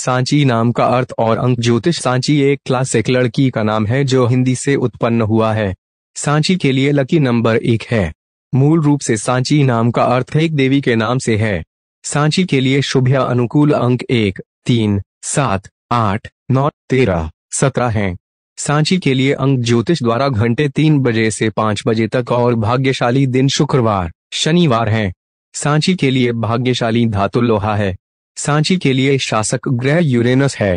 सांची नाम का अर्थ और अंक ज्योतिष सांची एक क्लासिक लड़की का नाम है जो हिंदी से उत्पन्न हुआ है सांची के लिए लकी नंबर एक है मूल रूप से सांची नाम का अर्थ एक देवी के नाम से है सांची के लिए शुभ या अनुकूल अंक एक तीन सात आठ नौ तेरह सत्रह हैं। सांची के लिए अंक ज्योतिष द्वारा घंटे तीन बजे से पांच बजे तक और भाग्यशाली दिन शुक्रवार शनिवार है सांची के लिए भाग्यशाली धातु लोहा है सांची के लिए शासक ग्रह यूरेनस है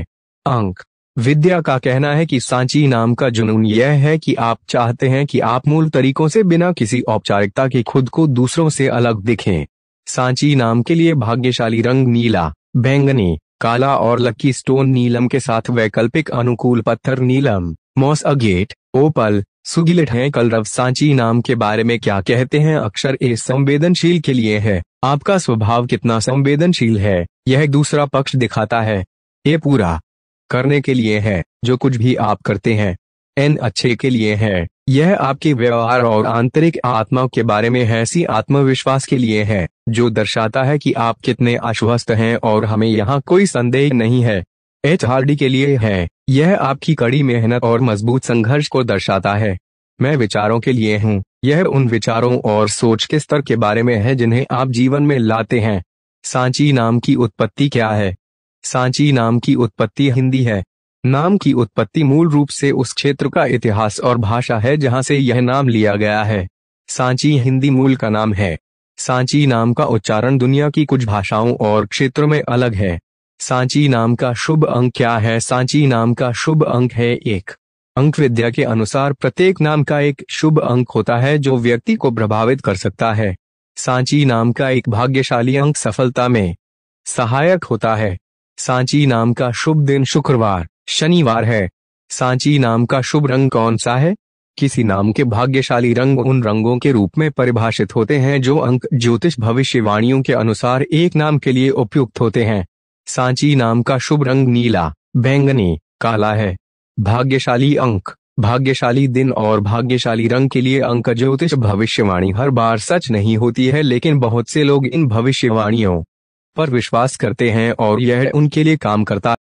अंक विद्या का कहना है कि सांची नाम का जुनून यह है कि आप चाहते हैं कि आप मूल तरीकों से बिना किसी औपचारिकता के खुद को दूसरों से अलग दिखें सांची नाम के लिए भाग्यशाली रंग नीला बैंगनी काला और लकी स्टोन नीलम के साथ वैकल्पिक अनुकूल पत्थर नीलम मॉस अगेट ओपल सुगिलट है कलरव सांची नाम के बारे में क्या कहते हैं अक्षर ए संवेदनशील के लिए है आपका स्वभाव कितना संवेदनशील है यह दूसरा पक्ष दिखाता है ये पूरा करने के लिए है जो कुछ भी आप करते हैं एन अच्छे के लिए है यह आपके व्यवहार और आंतरिक आत्मा के बारे में ऐसी आत्मविश्वास के लिए है जो दर्शाता है कि आप कितने आश्वस्त हैं और हमें यहाँ कोई संदेह नहीं है एच के लिए है यह आपकी कड़ी मेहनत और मजबूत संघर्ष को दर्शाता है मैं विचारों के लिए हूँ यह उन विचारों और सोच के स्तर के बारे में है जिन्हें आप जीवन में लाते हैं सांची नाम की उत्पत्ति क्या है सांची नाम की उत्पत्ति हिंदी है नाम की उत्पत्ति मूल रूप से उस क्षेत्र का इतिहास और भाषा है जहां से यह नाम लिया गया है सांची हिंदी मूल का नाम है सांची नाम का उच्चारण दुनिया की कुछ भाषाओं और क्षेत्रों में अलग है सांची नाम का शुभ अंक क्या है सांची नाम का शुभ अंक है एक अंक विद्या के अनुसार प्रत्येक नाम का एक शुभ अंक होता है जो व्यक्ति को प्रभावित कर सकता है सांची नाम का एक भाग्यशाली अंक सफलता में सहायक होता है सांची नाम का शुभ दिन शुक्रवार शनिवार है सांची नाम का शुभ रंग कौन सा है किसी नाम के भाग्यशाली रंग उन रंगों के रूप में परिभाषित होते हैं जो अंक ज्योतिष भविष्यवाणियों के अनुसार एक नाम के लिए उपयुक्त होते हैं सांची नाम का शुभ रंग नीला बैंगनी काला है भाग्यशाली अंक भाग्यशाली दिन और भाग्यशाली रंग के लिए अंक ज्योतिष भविष्यवाणी हर बार सच नहीं होती है लेकिन बहुत से लोग इन भविष्यवाणियों पर विश्वास करते हैं और यह उनके लिए काम करता